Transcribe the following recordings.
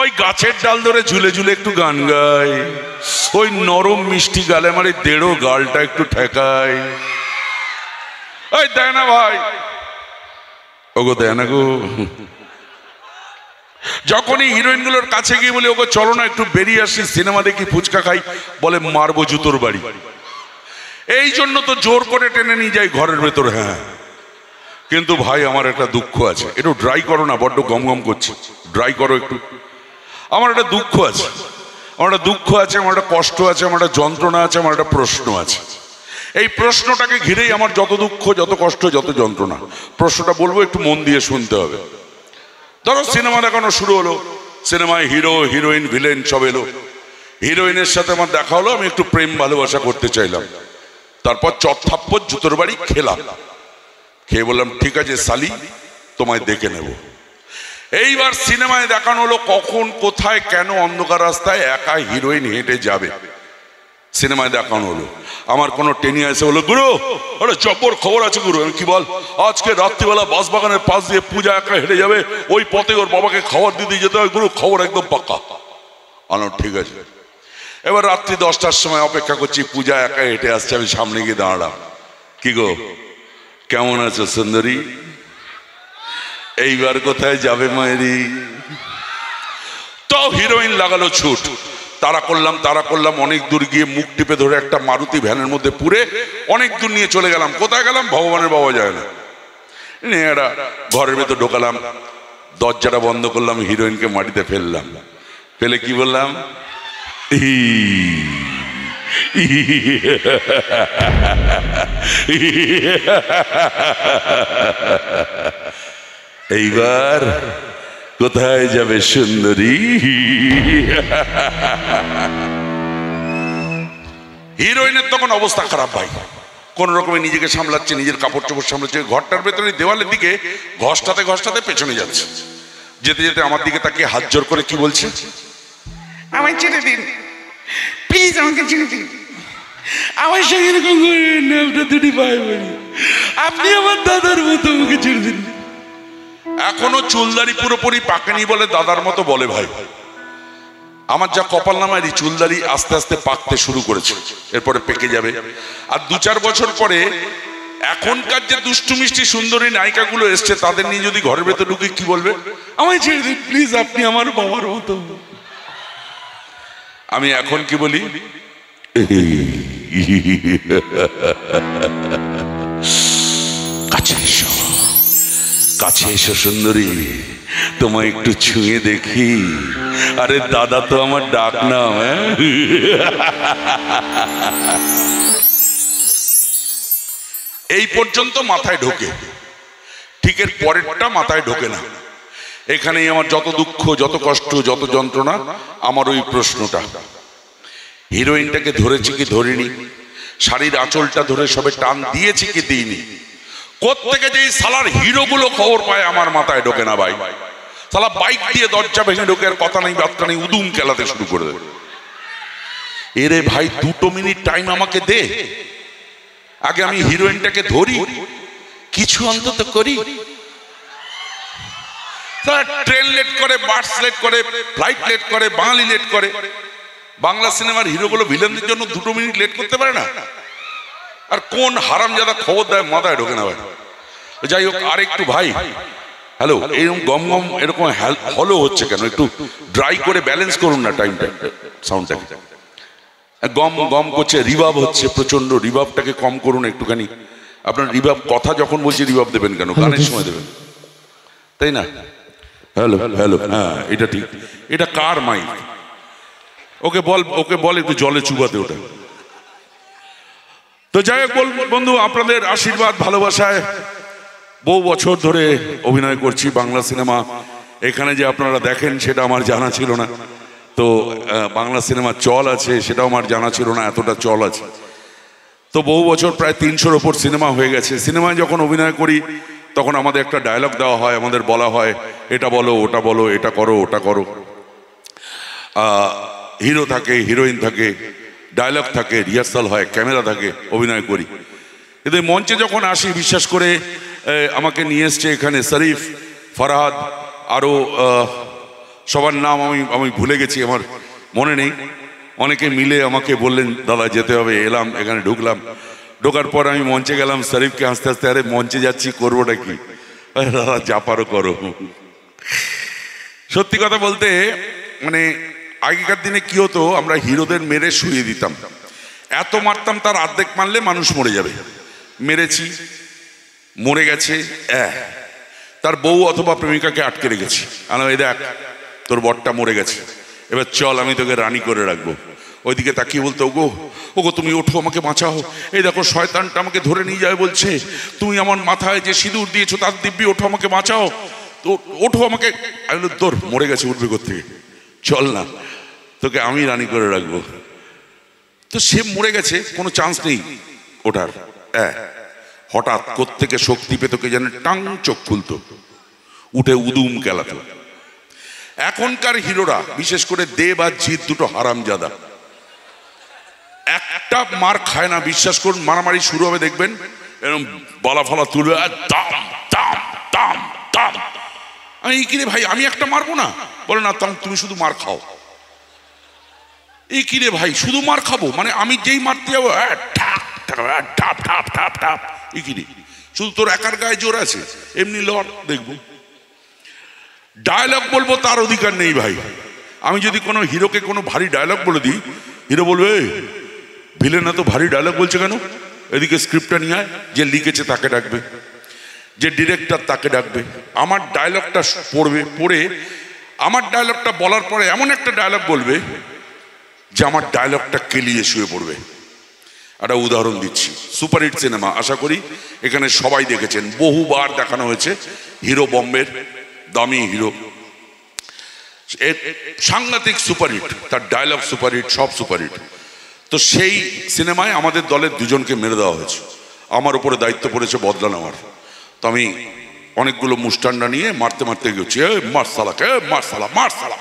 ওই গাছের ডাল ধরে ঝুলে ঝুলে একটু গান গায় ওই নরম মিষ্টি গালে আমার এই দেড়ো গালটা একটু ঠেকায় ওই দেয় না ভাই ওগো দেয় না গো যখনই হিরোইনগুলোর কাছে গিয়ে বলি ওকে চলো না একটু বেরিয়ে আসি সিনেমা দেখি ফুচকা খাই বলে মারবো জুতোর বাড়ি এই জন্য তো জোর করে টেনে নিয়ে যাই ঘরের ভেতর হ্যাঁ কিন্তু ভাই আমার একটা দুঃখ আছে একটু ড্রাই করো না বড্ড গম গম করছে ড্রাই করো একটু আমার একটা দুঃখ আছে আমার একটা দুঃখ আছে আমার একটা কষ্ট আছে আমার একটা যন্ত্রণা আছে আমার একটা প্রশ্ন আছে এই প্রশ্নটাকে ঘিরেই আমার যত দুঃখ যত কষ্ট যত যন্ত্রণা প্রশ্নটা বলবো একটু মন দিয়ে শুনতে হবে ধরো সিনেমা দেখানো শুরু হলো সিনেমায় হিরো হিরোইন ভিলেন সব এলো হিরোইনের সাথে আমার দেখা হলো আমি একটু প্রেম ভালোবাসা করতে চাইলাম তারপর চত্থাপ্পর জুতোর বাড়ি খেলাম খেয়ে বললাম ঠিক আছে সালি তোমায় দেখে নেবো এইবার সিনেমায় দেখানো হলো কখন কোথায় কেন অন্ধকার রাস্তায় একা হিরোইন হেঁটে যাবে সিনেমায় দেখানো হলো আমার কোনো টেনি এসে হলো গুরু ওরে জব্বর খবর আছে গুরু আমি কি বল আজকে রাত্রিবেলা বাস বাগানের পাশ দিয়ে পূজা একা হেঁটে যাবে ওই পথে ওর বাবাকে খবর দিতে যেতে হয় গুরু খবর একদম পাকা আনো ঠিক আছে এবার রাত্রি দশটার সময় অপেক্ষা করছি পূজা একা হেঁটে আসছে আমি সামনে গিয়ে দাঁড়ালাম কি গো কেমন আছো সুন্দরী এইবার কোথায় যাবে মায়েরি তো হিরোইন লাগালো ছুট তারা করলাম তারা করলাম অনেক দূর গিয়ে মুখ টিপে ধরে একটা মারুতি ভ্যানের মধ্যে পুরে অনেক দূর নিয়ে চলে গেলাম কোথায় গেলাম ভগবানের বাবা যায় না এরা ঘরের ভেতর ঢোকালাম দরজাটা বন্ধ করলাম হিরোইনকে মাটিতে ফেললাম ফেলে কি বললাম ই এইবার কোথায় যাবে সুন্দরী হিরোইনের তখন অবস্থা খারাপ ভাই কোন রকমে নিজেকে সামলাচ্ছে নিজের কাপড় চোপড় সামলাচ্ছে ঘরটার ভেতরে দেওয়ালের দিকে ঘষটাতে ঘষটাতে পেছনে যাচ্ছে যেতে যেতে আমার দিকে তাকে হাত জোর করে কি বলছে আমায় ছেড়ে দিন প্লিজ আমাকে ছেড়ে দিন আমার সঙ্গে এরকম দুটি আপনি আমার দাদার মতো আমাকে ছেড়ে দিন এখনো চুলদারি পুরোপুরি পাকেনি বলে দাদার মতো বলে ভাই ভাই আমার যা কপাল নামারি চুলদারি আস্তে আস্তে পাকতে শুরু করেছে এরপরে পেকে যাবে আর দু চার বছর পরে এখনকার যে দুষ্টু মিষ্টি সুন্দরী নায়িকাগুলো এসছে তাদের নিয়ে যদি ঘরের ভেতর ঢুকে কি বলবে আমায় ছেড়ে দিন প্লিজ আপনি আমার বাবার মতো আমি এখন কি বলি কাছে এসো সুন্দরী তোমায় একটু ছুঁয়ে দেখি আরে দাদা তো আমার ডাক নাম হ্যাঁ? এই পর্যন্ত মাথায় ঢোকে ঠিক এর পরেরটা মাথায় ঢোকে না এখানেই আমার যত দুঃখ যত কষ্ট যত যন্ত্রণা আমার ওই প্রশ্নটা হিরোইনটাকে ধরেছি কি ধরিনি শাড়ির আঁচলটা ধরে সবে টান দিয়েছি কি দিইনি কোথেকে যে সালার হিরোগুলো খবর পায় আমার মাথায় ঢোকে না ভাই সালা বাইক দিয়ে দরজা ভেঙে ঢোকে কথা নেই বার্তা নেই উদুম খেলাতে শুরু করে দেবে এরে ভাই দুটো মিনিট টাইম আমাকে দে আগে আমি হিরোইনটাকে ধরি কিছু অন্তত করি ট্রেন লেট করে বাস লেট করে ফ্লাইট লেট করে বাঙালি লেট করে বাংলা সিনেমার হিরোগুলো ভিলেনদের জন্য দুটো মিনিট লেট করতে পারে না আর কোন হারামজাদা খবর দেয় মাথায় ঢোকে না ভাই যাই হোক আর একটু ভাই হ্যালো এরকম গম গম এরকম হলো হচ্ছে কেন একটু ড্রাই করে ব্যালেন্স করুন না টাইমটা সাউন্ডটাকে হ্যাঁ, গম গম করছে রিভাব হচ্ছে প্রচন্ড রিভাবটাকে কম করুন একটুখানি আপনার রিভাব কথা যখন বলছি রিভাব দেবেন কেন গানের সময় দেবেন তাই না হ্যালো হ্যালো হ্যাঁ এটা ঠিক এটা কার মাইক ওকে বল ওকে বল একটু জলে চুবাতে ওটা তো যাই হোক বন্ধু আপনাদের আশীর্বাদ ভালোবাসায় বহু বছর ধরে অভিনয় করছি বাংলা সিনেমা এখানে যে আপনারা দেখেন সেটা আমার জানা ছিল না তো বাংলা সিনেমা চল আছে সেটাও আমার জানা ছিল না এতটা চল আছে তো বহু বছর প্রায় তিনশোর ওপর সিনেমা হয়ে গেছে সিনেমায় যখন অভিনয় করি তখন আমাদের একটা ডায়লগ দেওয়া হয় আমাদের বলা হয় এটা বলো ওটা বলো এটা করো ওটা করো হিরো থাকে হিরোইন থাকে ডায়লগ থাকে রিহার্সাল হয় ক্যামেরা থাকে অভিনয় করি এদের মঞ্চে যখন আসি বিশ্বাস করে আমাকে নিয়ে এসছে এখানে শরীফ ফরহাদ আরও সবার নাম আমি আমি ভুলে গেছি আমার মনে নেই অনেকে মিলে আমাকে বললেন দাদা যেতে হবে এলাম এখানে ঢুকলাম ঢোকার পর আমি মঞ্চে গেলাম শরীফকে আস্তে আস্তে আরে মঞ্চে যাচ্ছি করবোটা কি দাদা যা পারো করো সত্যি কথা বলতে মানে আগেকার দিনে কি হতো আমরা হিরোদের মেরে শুয়ে দিতাম এত মারতাম তার আর্ধেক মারলে মানুষ মরে যাবে মেরেছি মরে গেছে তার বউ অথবা প্রেমিকাকে আটকে রেখেছি আলাম এই দেখ তোর বরটা মরে গেছে এবার চল আমি তোকে রানি করে রাখবো ওইদিকে তাকিয়ে বলতো ওগো ওগো তুমি ওঠো আমাকে বাঁচাও এই দেখো শয়তানটা আমাকে ধরে নিয়ে যায় বলছে তুমি আমার মাথায় যে সিঁদুর দিয়েছো তার দিব্যি ওঠো আমাকে বাঁচাও তো ওঠো আমাকে আমি তোর মরে গেছে উঠবে থেকে চল না তোকে আমি রানি করে রাখবো তো সে মরে গেছে কোনো চান্স নেই ওঠার হ্যাঁ হঠাৎ কোত্থেকে শক্তি কে যেন টাং চোখ খুলত উঠে উদুম কেলাত এখনকার হিরোরা বিশেষ করে দেব আর জিৎ দুটো হারামজাদা একটা মার খায় না বিশ্বাস করুন মারামারি শুরু হবে দেখবেন এরকম বলা ফলা তুলবে আর আমি কিরে ভাই আমি একটা মারবো না বলে না তখন তুমি শুধু মার খাও এই কিরে ভাই শুধু মার খাবো মানে আমি যেই মারতে যাবো ঠাপ ঠাপ ঠাপ ঠাপ ঠাপ কিরে শুধু তোর একার গায়ে জোর আছে এমনি লড় দেখবো ডায়লগ বলবো তার অধিকার নেই ভাই আমি যদি কোনো হিরোকে কোনো ভারী ডায়লগ বলে দিই হিরো বলবে ভিলে না তো ভারী ডায়লগ বলছে কেন এদিকে স্ক্রিপ্টটা নিয়ে আয় যে লিখেছে তাকে ডাকবে যে ডিরেক্টর তাকে ডাকবে আমার ডায়লগটা পড়বে পড়ে আমার ডায়লগটা বলার পরে এমন একটা ডায়লগ বলবে যে আমার ডায়লগটা কেলিয়ে শুয়ে পড়বে একটা উদাহরণ দিচ্ছি সুপারহিট সিনেমা আশা করি এখানে সবাই দেখেছেন বহুবার দেখানো হয়েছে হিরো বম্বের দামি হিরো সাংঘাতিক সুপারহিট তার ডায়লগ সুপারহিট সব সুপারহিট তো সেই সিনেমায় আমাদের দলের দুজনকে মেরে দেওয়া হয়েছে আমার উপরে দায়িত্ব পড়েছে বদলা নেওয়ার তো আমি অনেকগুলো মুষ্টান্ডা নিয়ে মারতে মারতে গেছে মার সালাকে মার সালা মার সালা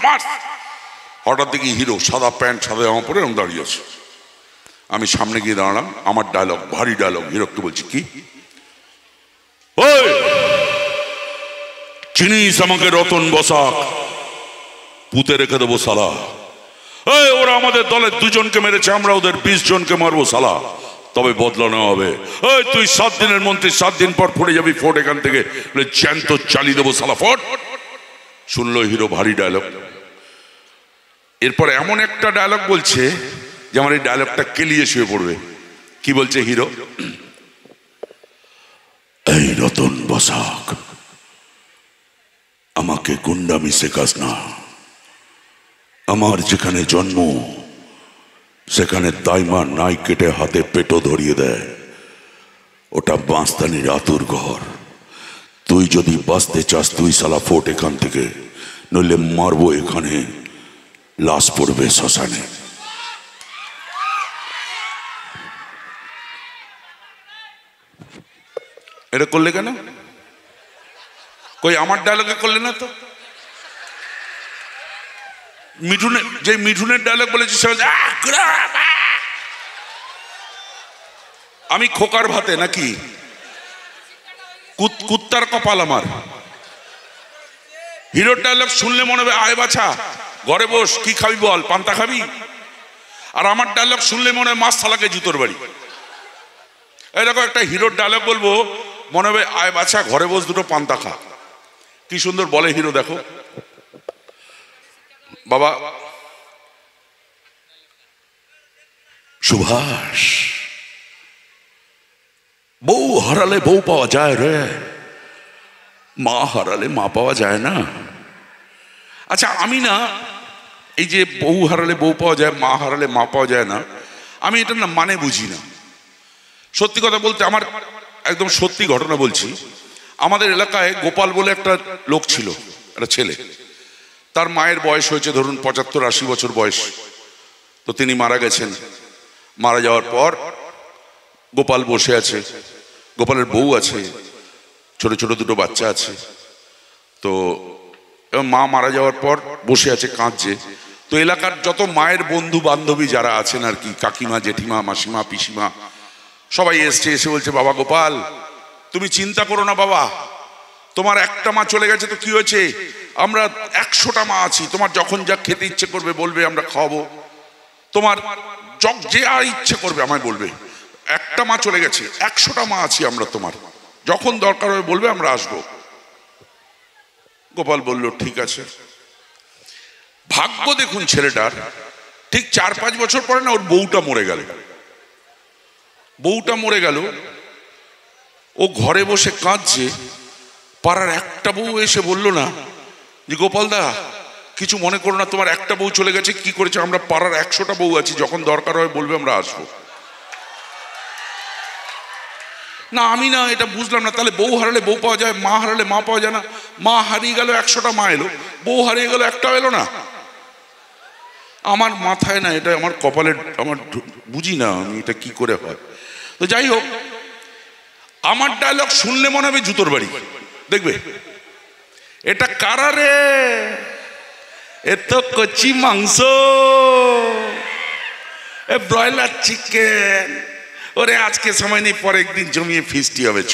হঠাৎ দেখি হিরো সাদা প্যান্ট সাদা জামা পরে আমি দাঁড়িয়ে আছে আমি সামনে গিয়ে দাঁড়ালাম আমার ডায়লগ ভারী ডায়লগ হিরোকে বলছি কি চিনিস আমাকে রতন বসাক পুঁতে রেখে দেবো সালা ওরা আমাদের দলের দুজনকে মেরেছে আমরা ওদের বিশ জনকে মারবো সালা তবে বদলানো হবে ওই তুই সাত দিনের মন্ত্রী সাত দিন পর ফুটে যাবি ফোট এখান থেকে চ্যান তো চালিয়ে দেবো সালা ফোট শুনলো হিরো ভারী ডায়লগ এরপর এমন একটা ডায়লগ বলছে যে আমার এই ডায়লগটা কেলিয়ে শুয়ে পড়বে কি বলছে হিরো এই রতন বসাক আমাকে গুন্ডামি শেখাস না আমার যেখানে জন্ম সেখানে তাইমা নাই কেটে হাতে পেটো ধরিয়ে দেয় ওটা বাঁস্তানির আতুর ঘর তুই যদি বাঁচতে চাস তুই সালা ফোট এখান থেকে নইলে মারবো এখানে লাশ পড়বে শ্মশানে এটা করলে কেন কই আমার ডায়লগে করলে না তো মিঠুনের যে মিঠুনের ডায়লগ বলেছি সে আমি খোকার ভাতে নাকি কুত্তার কপাল আমার হিরোর ডায়লগ শুনলে মনে হবে আয় বাছা ঘরে বস কি খাবি বল পান্তা খাবি আর আমার ডায়লগ শুনলে মনে হয় মাছ থালাকে জুতোর বাড়ি এরকম একটা হিরোর ডায়লগ বলবো মনে হবে আয় বাছা ঘরে বস দুটো পান্তা খা কি সুন্দর বলে হিরো দেখো বাবা সুভাষ বউ হারালে বউ পাওয়া যায় রে মা হারালে মা পাওয়া যায় না আচ্ছা আমি না এই যে বউ হারালে বউ পাওয়া যায় মা হারালে মা পাওয়া যায় না আমি এটা না মানে বুঝি না সত্যি কথা বলতে আমার একদম সত্যি ঘটনা বলছি আমাদের এলাকায় গোপাল বলে একটা লোক ছিল একটা ছেলে তার মায়ের বয়স হয়েছে ধরুন পঁচাত্তর আশি বছর বয়স তো তিনি মারা গেছেন মারা যাওয়ার পর গোপাল বসে আছে গোপালের বউ আছে ছোট ছোট দুটো বাচ্চা আছে তো এবং মা মারা যাওয়ার পর বসে আছে কাঁদছে তো এলাকার যত মায়ের বন্ধু বান্ধবী যারা আছেন আর কি কাকিমা জেঠিমা মাসিমা পিসিমা সবাই এসছে এসে বলছে বাবা গোপাল তুমি চিন্তা করো না বাবা তোমার একটা মা চলে গেছে তো কি হয়েছে আমরা একশোটা মা আছি তোমার যখন যা খেতে ইচ্ছে করবে বলবে আমরা খাওয়াবো তোমার যক যে আর ইচ্ছে করবে আমায় বলবে একটা মা চলে গেছে একশোটা মা আছি আমরা তোমার যখন দরকার হবে বলবে আমরা আসবো গোপাল বলল ঠিক আছে ভাগ্য দেখুন ছেলেটার ঠিক চার পাঁচ বছর পরে না ওর বউটা মরে গেল বউটা মরে গেল ও ঘরে বসে কাঁদছে পাড়ার একটা বউ এসে বলল না যে গোপালদা কিছু মনে করো না তোমার একটা বউ চলে গেছে কি করেছে আমরা পাড়ার একশোটা বউ আছি যখন দরকার হয় বলবে আমরা আসবো না আমি না এটা বুঝলাম না তাহলে বউ হারালে বউ পাওয়া যায় মা হারালে মা পাওয়া যায় না মা হারিয়ে গেল একশোটা মা এলো বউ হারিয়ে গেল একটা এলো না আমার মাথায় না এটা আমার কপালে আমার বুঝি না আমি এটা কি করে হয় তো যাই হোক আমার ডায়লগ শুনলে মনে হবে জুতোর বাড়ি দেখবে এটা কারা রে এ তো কচি মাংস এ ব্রয়লার চিকেন ওরে আজকে সময় নেই পরে একদিন জমিয়ে ফিস্টি হবে চ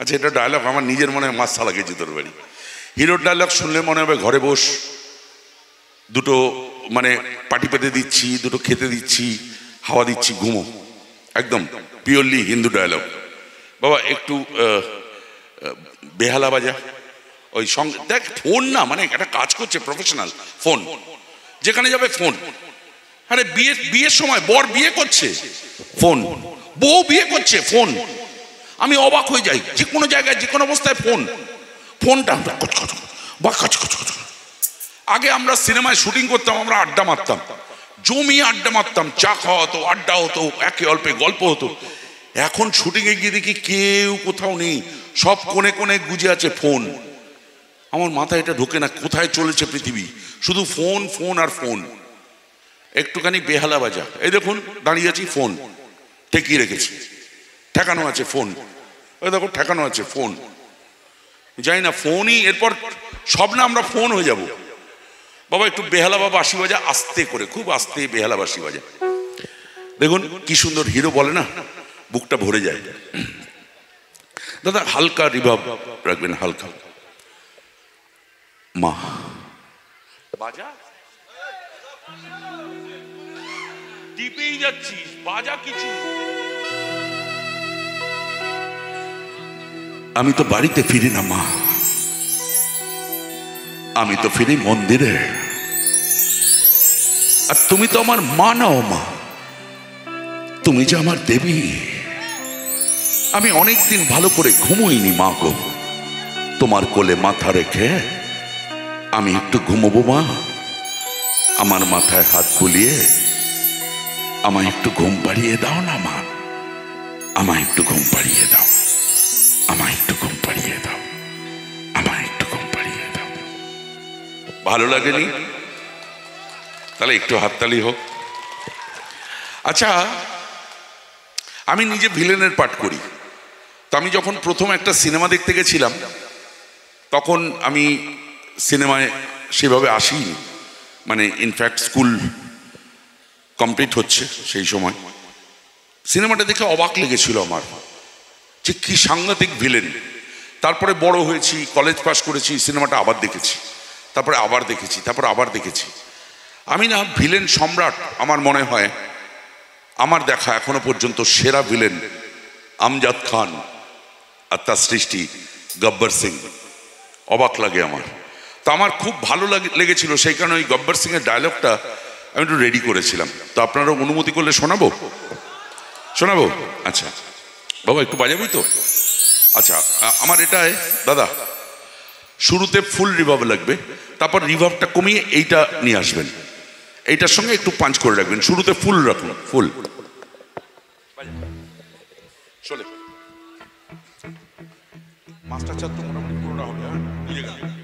আচ্ছা এটা ডায়লগ আমার নিজের মনে হয় মাসা লাগেছে তোর বাড়ি হিরোর ডায়লগ শুনলে মনে হবে ঘরে বস দুটো মানে পাটি পেতে দিচ্ছি দুটো খেতে দিচ্ছি হাওয়া দিচ্ছি ঘুমো একদম পিওরলি হিন্দু ডায়লগ বাবা একটু বেহালা বাজা ওই সঙ্গে দেখ ফোন না মানে একটা কাজ করছে প্রফেশনাল ফোন যেখানে যাবে ফোন আরে বিয়ে বিয়ের সময় বর বিয়ে করছে ফোন বউ বিয়ে করছে ফোন আমি অবাক হয়ে যাই যে কোনো জায়গায় যে কোনো অবস্থায় ফোন ফোনটা আমরা বা কাজ আগে আমরা সিনেমায় শুটিং করতাম আমরা আড্ডা মারতাম জমি আড্ডা মারতাম চা খাওয়া হতো আড্ডা হতো একে অল্পে গল্প হতো এখন শুটিংয়ে গিয়ে দেখি কেউ কোথাও নেই সব কোণে কোণে গুজে আছে ফোন আমার মাথায় এটা ঢোকে না কোথায় চলেছে পৃথিবী শুধু ফোন ফোন আর ফোন একটুখানি বেহালা বাজা এই দেখুন দাঁড়িয়ে আছি ফোন ঠেকিয়ে রেখেছি ঠেকানো আছে ফোন ওই দেখো ঠেকানো আছে ফোন যাই না ফোনই এরপর সব না আমরা ফোন হয়ে যাব বাবা একটু বেহালা বাবা বাসি বাজা আস্তে করে খুব আস্তে বেহালা বাসি বাজা দেখুন কি সুন্দর হিরো বলে না বুকটা ভরে যায় দাদা হালকা রিভাব রাখবেন হালকা মা বাজা টিপেই যাচ্ছিস বাজা কিছু আমি তো বাড়িতে ফিরি না মা আমি তো ফিরি মন্দিরে আর তুমি তো আমার মা নাও মা তুমি যে আমার দেবী আমি অনেকদিন ভালো করে ঘুমোইনি মা গো তোমার কোলে মাথা রেখে আমি একটু ঘুমোবো মা আমার মাথায় হাত বুলিয়ে আমায় একটু ঘুম পাড়িয়ে দাও না মা আমায় একটু ঘুম পাড়িয়ে দাও আমায় একটু ঘুম পাড়িয়ে দাও আমায় একটু ঘুম পাড়িয়ে দাও ভালো লাগেনি তাহলে একটু হাততালি হোক আচ্ছা আমি নিজে ভিলেনের পাঠ করি তো আমি যখন প্রথম একটা সিনেমা দেখতে গেছিলাম তখন আমি সিনেমায় সেভাবে আসি মানে ইনফ্যাক্ট স্কুল কমপ্লিট হচ্ছে সেই সময় সিনেমাটা দেখে অবাক লেগেছিল আমার যে কি সাংঘাতিক ভিলেন তারপরে বড় হয়েছি কলেজ পাশ করেছি সিনেমাটা আবার দেখেছি তারপরে আবার দেখেছি তারপরে আবার দেখেছি আমি না ভিলেন সম্রাট আমার মনে হয় আমার দেখা এখনো পর্যন্ত সেরা ভিলেন আমজাদ খান আর তার সৃষ্টি গব্বর সিং অবাক লাগে আমার তো আমার খুব ভালো লেগেছিল সেই কারণে ওই গব্বর সিংয়ের ডায়লগটা আমি একটু রেডি করেছিলাম তো আপনারা অনুমতি করলে শোনাবো শোনাবো আচ্ছা বাবা একটু বাজাবি তো আচ্ছা আমার এটায় দাদা শুরুতে ফুল রিভাব লাগবে তারপর রিভাবটা কমিয়ে এইটা নিয়ে আসবেন এইটার সঙ্গে একটু পাঞ্চ করে রাখবেন শুরুতে ফুল রাখুন ফুল চলে মাস্টার চাঁদ তো মোটামুটি পুরোটা হলো বুঝে হ্যাঁ? গেল